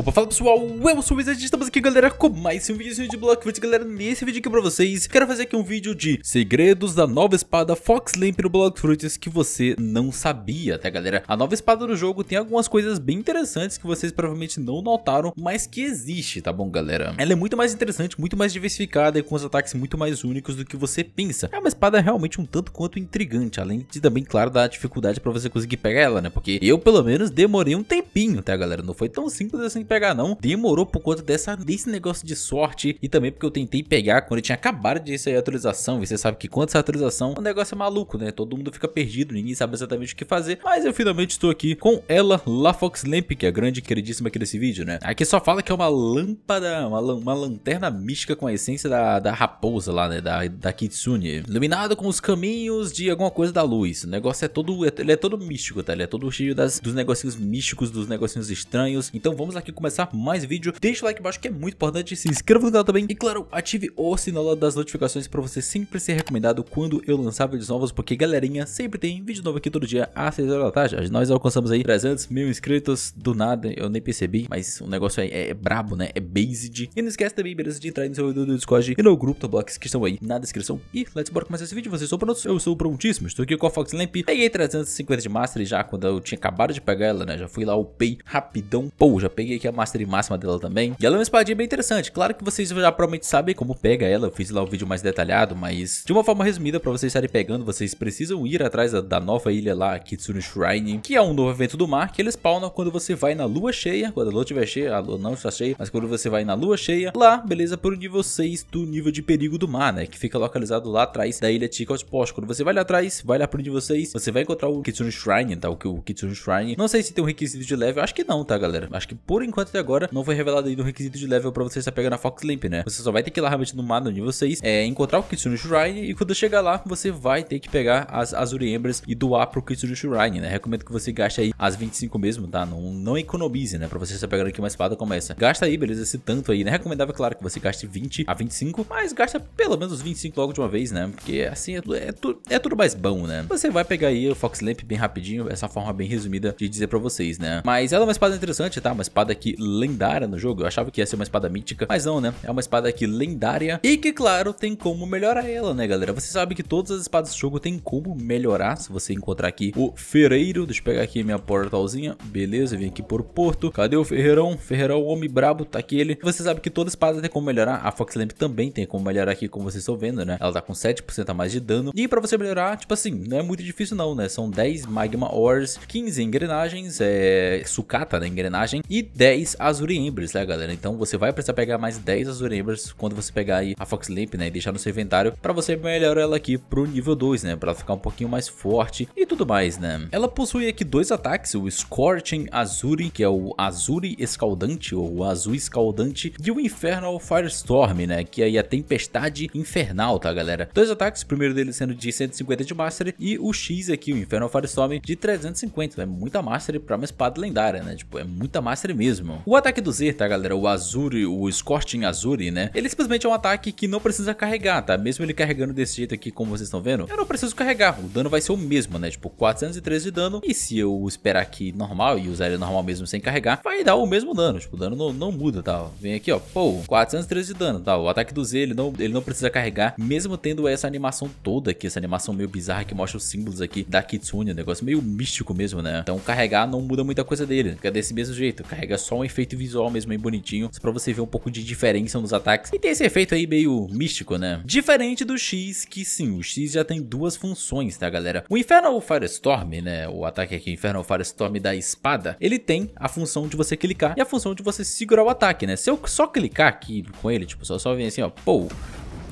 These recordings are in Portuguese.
Opa, fala pessoal, eu sou o Wizard, estamos aqui galera com mais um vídeo de Blockfruit Galera, nesse vídeo aqui pra vocês, quero fazer aqui um vídeo de segredos da nova espada Fox Lamp no Blockfruits que você não sabia, tá galera? A nova espada do jogo tem algumas coisas bem interessantes que vocês provavelmente não notaram, mas que existe, tá bom galera? Ela é muito mais interessante, muito mais diversificada e com os ataques muito mais únicos do que você pensa. É uma espada realmente um tanto quanto intrigante, além de também, claro, da dificuldade pra você conseguir pegar ela, né? Porque eu, pelo menos, demorei um tempinho, tá galera? Não foi tão simples assim pegar não. Demorou por conta dessa, desse negócio de sorte e também porque eu tentei pegar quando tinha acabado de sair a atualização. E você sabe que quando essa atualização, o negócio é maluco, né? Todo mundo fica perdido, ninguém sabe exatamente o que fazer. Mas eu finalmente estou aqui com ela, Lafox Lamp, que é a grande queridíssima aqui desse vídeo, né? Aqui só fala que é uma lâmpada, uma, uma lanterna mística com a essência da, da raposa lá, né? Da, da Kitsune. Iluminado com os caminhos de alguma coisa da luz. O negócio é todo, é, ele é todo místico, tá? Ele é todo cheio das, dos negocinhos místicos, dos negocinhos estranhos. Então vamos aqui começar mais vídeo, deixa o like embaixo que é muito importante, se inscreva no canal também e claro, ative o sinal das notificações para você sempre ser recomendado quando eu lançar vídeos novos, porque galerinha, sempre tem vídeo novo aqui todo dia às 6 horas da tarde, nós alcançamos aí 300 mil inscritos do nada, eu nem percebi, mas o negócio aí é, é brabo né, é based, e não esquece também, beleza, de entrar no servidor do Discord e no grupo do Blocks que estão aí na descrição, e let's bora começar esse vídeo, vocês são prontos? Eu sou prontíssimo, estou aqui com a Fox Lamp, peguei 350 de Master já quando eu tinha acabado de pegar ela, né, já fui lá, upei rapidão, pô, já peguei que é a mastery máxima dela também. E ela é uma espadinha bem interessante. Claro que vocês já provavelmente sabem como pega ela. Eu fiz lá o um vídeo mais detalhado, mas de uma forma resumida para vocês estarem pegando, vocês precisam ir atrás da, nova ilha lá, Kitsune Shrine, que é um novo evento do mar que eles spawnam quando você vai na lua cheia. Quando a lua estiver cheia, a lua não está cheia, mas quando você vai na lua cheia, lá, beleza, por nível 6 do nível de perigo do mar, né? Que fica localizado lá atrás da ilha Chico Post. Quando você vai lá atrás, vai lá pro nível vocês, você vai encontrar o Kitsune Shrine, tá? O, o Kitsune Shrine. Não sei se tem um requisito de level, acho que não, tá, galera? Acho que por enquanto enquanto até agora não foi revelado aí no requisito de level pra você estar pegando a Fox Limp, né? Você só vai ter que ir lá realmente no Madden de vocês, é, encontrar o Kitsune Shrine e quando chegar lá, você vai ter que pegar as Azure Embers e doar pro Kitsune Shrine, né? Recomendo que você gaste aí as 25 mesmo, tá? Não, não economize, né? Pra você estar pegando aqui uma espada como essa. Gasta aí, beleza? Esse tanto aí, né? Recomendável, claro, que você gaste 20 a 25, mas gasta pelo menos os 25 logo de uma vez, né? Porque assim é, é, é tudo mais bom, né? Você vai pegar aí o Fox Lamp bem rapidinho, essa forma bem resumida de dizer pra vocês, né? Mas ela é uma espada interessante, tá? Uma espada aqui lendária no jogo. Eu achava que ia ser uma espada mítica, mas não, né? É uma espada aqui lendária e que, claro, tem como melhorar ela, né, galera? Você sabe que todas as espadas do jogo tem como melhorar, se você encontrar aqui o ferreiro. Deixa eu pegar aqui minha portalzinha. Beleza, vim aqui por porto. Cadê o ferreirão? Ferreirão, homem brabo, tá aqui ele. Você sabe que toda espada tem como melhorar. A Fox Lamp também tem como melhorar aqui, como vocês estão vendo, né? Ela tá com 7% a mais de dano. E pra você melhorar, tipo assim, não é muito difícil não, né? São 10 Magma Ores, 15 engrenagens, é... sucata, né? Engrenagem e 10 10 Azure Embryos, né, galera? Então você vai precisar pegar mais 10 Azure Embryos quando você pegar aí a Fox Limp, né, e deixar no seu inventário para você melhorar ela aqui pro nível 2, né, para ficar um pouquinho mais forte e tudo mais, né? Ela possui aqui dois ataques, o Scorching Azure, que é o Azure Escaldante ou o Azul Escaldante, e o Infernal Firestorm, né, que é aí é a Tempestade Infernal, tá, galera? Dois ataques, o primeiro dele sendo de 150 de Master e o X aqui, o Infernal Firestorm, de 350, né? muita Master para uma espada lendária, né? Tipo, é muita Master mesmo mesmo. O ataque do Z, tá galera, o Azuri, o Scorching Azuri, né, ele simplesmente é um ataque que não precisa carregar, tá, mesmo ele carregando desse jeito aqui, como vocês estão vendo, eu não preciso carregar, o dano vai ser o mesmo, né, tipo 413 de dano, e se eu esperar aqui normal e usar ele normal mesmo sem carregar, vai dar o mesmo dano, tipo, o dano não, não muda, tá, vem aqui, ó, pô, 413 de dano, tá, o ataque do Z, ele não, ele não precisa carregar, mesmo tendo essa animação toda aqui, essa animação meio bizarra que mostra os símbolos aqui da Kitsune, um negócio meio místico mesmo, né, então carregar não muda muita coisa dele, fica desse mesmo jeito, carrega só só um efeito visual mesmo aí bonitinho, só pra você ver um pouco de diferença nos ataques. E tem esse efeito aí meio místico, né? Diferente do X, que sim, o X já tem duas funções, tá galera? O Infernal Firestorm, né, o ataque aqui, Infernal Firestorm da espada, ele tem a função de você clicar e a função de você segurar o ataque, né? Se eu só clicar aqui com ele, tipo, só, só vem assim, ó, pou,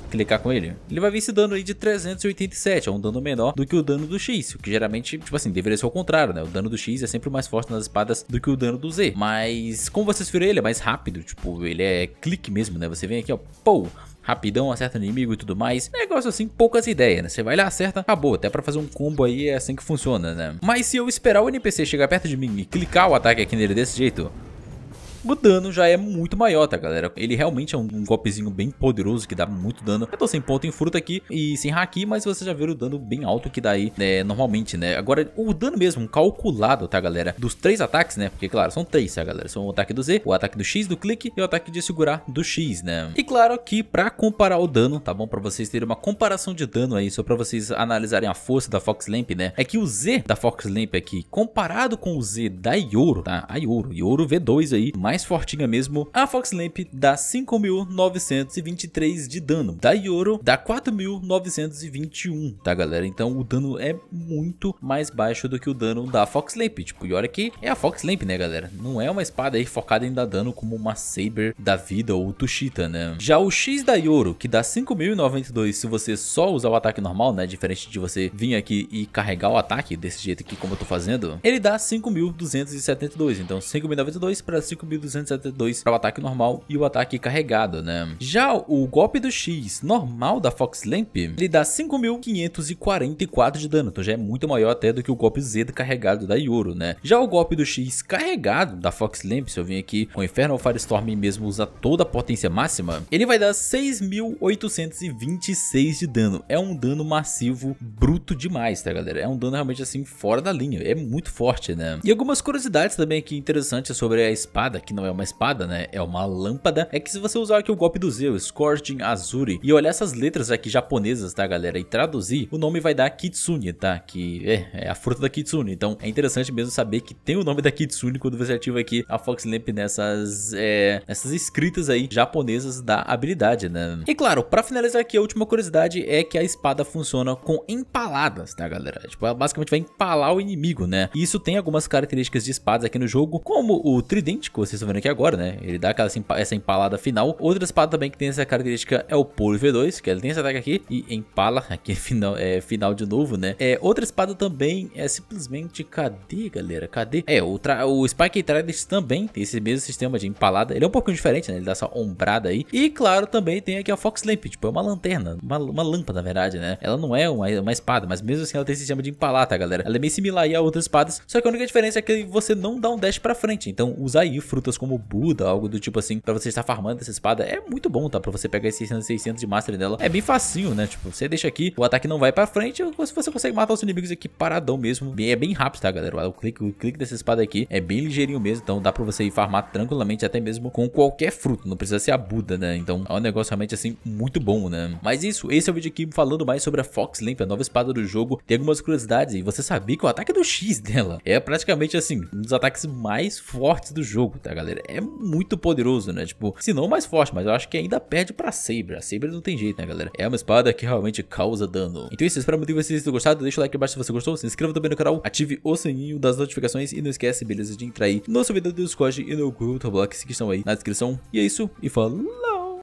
clicar com ele, ele vai vir esse dano aí de 387, é um dano menor do que o dano do X, o que geralmente, tipo assim, deveria ser o contrário, né? O dano do X é sempre mais forte nas espadas do que o dano do Z, mas como vocês viram, ele é mais rápido, tipo, ele é clique mesmo, né? Você vem aqui, ó, pou, rapidão, acerta inimigo e tudo mais. Negócio assim, poucas ideias, né? Você vai lá, acerta, acabou. Até pra fazer um combo aí é assim que funciona, né? Mas se eu esperar o NPC chegar perto de mim e clicar o ataque aqui nele desse jeito, o dano já é muito maior, tá, galera? Ele realmente é um, um golpezinho bem poderoso que dá muito dano. Eu tô sem ponto em fruta aqui e sem haki, mas você já viram o dano bem alto que dá aí, né, normalmente, né? Agora, o dano mesmo calculado, tá, galera? Dos três ataques, né? Porque, claro, são três, tá, galera? São o ataque do Z, o ataque do X, do clique e o ataque de segurar do X, né? E claro que pra comparar o dano, tá bom? Pra vocês terem uma comparação de dano aí, só pra vocês analisarem a força da Fox Lamp, né? É que o Z da Fox Lamp aqui, comparado com o Z da Yoro, tá? A Yoro, Yoro V2 aí, mais mais fortinha mesmo, a Fox Lamp dá 5.923 de dano, da Yoro dá 4.921, tá galera? Então o dano é muito mais baixo do que o dano da Fox Lamp, tipo, e olha que é a Fox Lamp, né galera? Não é uma espada aí focada em dar dano como uma Saber da vida ou Tushita, né? Já o X da Yoro, que dá 5.092 se você só usar o ataque normal, né? Diferente de você vir aqui e carregar o ataque desse jeito aqui como eu tô fazendo, ele dá 5.272, então 5.092 para 5.000 1272 para o ataque normal e o ataque carregado, né? Já o golpe do X normal da Fox Lamp, ele dá 5.544 de dano, então já é muito maior até do que o golpe Z carregado da Yoro, né? Já o golpe do X carregado da Fox Lamp, se eu vim aqui com Infernal Firestorm e mesmo usar toda a potência máxima, ele vai dar 6.826 de dano. É um dano massivo bruto demais, tá galera? É um dano realmente assim fora da linha, é muito forte, né? E algumas curiosidades também aqui interessantes sobre a espada que não é uma espada, né? É uma lâmpada. É que se você usar aqui o golpe do Zeus, Scorching Azuri, e olhar essas letras aqui japonesas, tá, galera? E traduzir, o nome vai dar Kitsune, tá? Que é, é a fruta da Kitsune. Então é interessante mesmo saber que tem o nome da Kitsune quando você ativa aqui a Fox Lamp nessas, é, nessas escritas aí japonesas da habilidade, né? E claro, pra finalizar aqui, a última curiosidade é que a espada funciona com empaladas, tá, galera? Tipo, ela basicamente vai empalar o inimigo, né? E isso tem algumas características de espadas aqui no jogo, como o tridente que você vocês estão vendo aqui agora, né? Ele dá aquela, essa empalada final. Outra espada também que tem essa característica é o Polo V2, que ele tem esse ataque aqui e empala, aqui final, é final de novo, né? É, outra espada também é simplesmente, cadê galera? Cadê? É, o, tra... o Spike Trident também tem esse mesmo sistema de empalada, ele é um pouquinho diferente, né? Ele dá essa ombrada aí. E claro, também tem aqui a Fox Lamp, tipo, é uma lanterna, uma, uma lâmpada na verdade, né? Ela não é uma, uma espada, mas mesmo assim ela tem esse sistema de empalar, tá galera? Ela é meio similar aí a outras espadas, só que a única diferença é que você não dá um dash pra frente, então usa aí o fruto lutas como Buda, algo do tipo assim, pra você estar farmando essa espada, é muito bom, tá? Pra você pegar esses 600, 600 de Master dela, é bem facinho, né? Tipo, você deixa aqui, o ataque não vai pra frente, você consegue matar os inimigos aqui paradão mesmo. E é bem rápido, tá, galera? O clique, o clique dessa espada aqui é bem ligeirinho mesmo, então dá pra você ir farmar tranquilamente, até mesmo com qualquer fruto, não precisa ser a Buda, né? Então é um negócio realmente assim, muito bom, né? Mas isso, esse é o vídeo aqui falando mais sobre a Fox Limp, a nova espada do jogo, tem algumas curiosidades, e você sabia que o ataque do X dela é praticamente assim, um dos ataques mais fortes do jogo, tá, galera. É muito poderoso, né? Tipo, se não mais forte, mas eu acho que ainda perde pra Saber. A Saber não tem jeito, né, galera? É uma espada que realmente causa dano. Então é isso, espero muito que vocês tenham gostado. Deixa o like abaixo se você gostou. Se inscreva também no canal, ative o sininho das notificações e não esquece, beleza, de entrar aí no servidor do Discord e no grupo Roblox que estão aí na descrição. E é isso, e falou!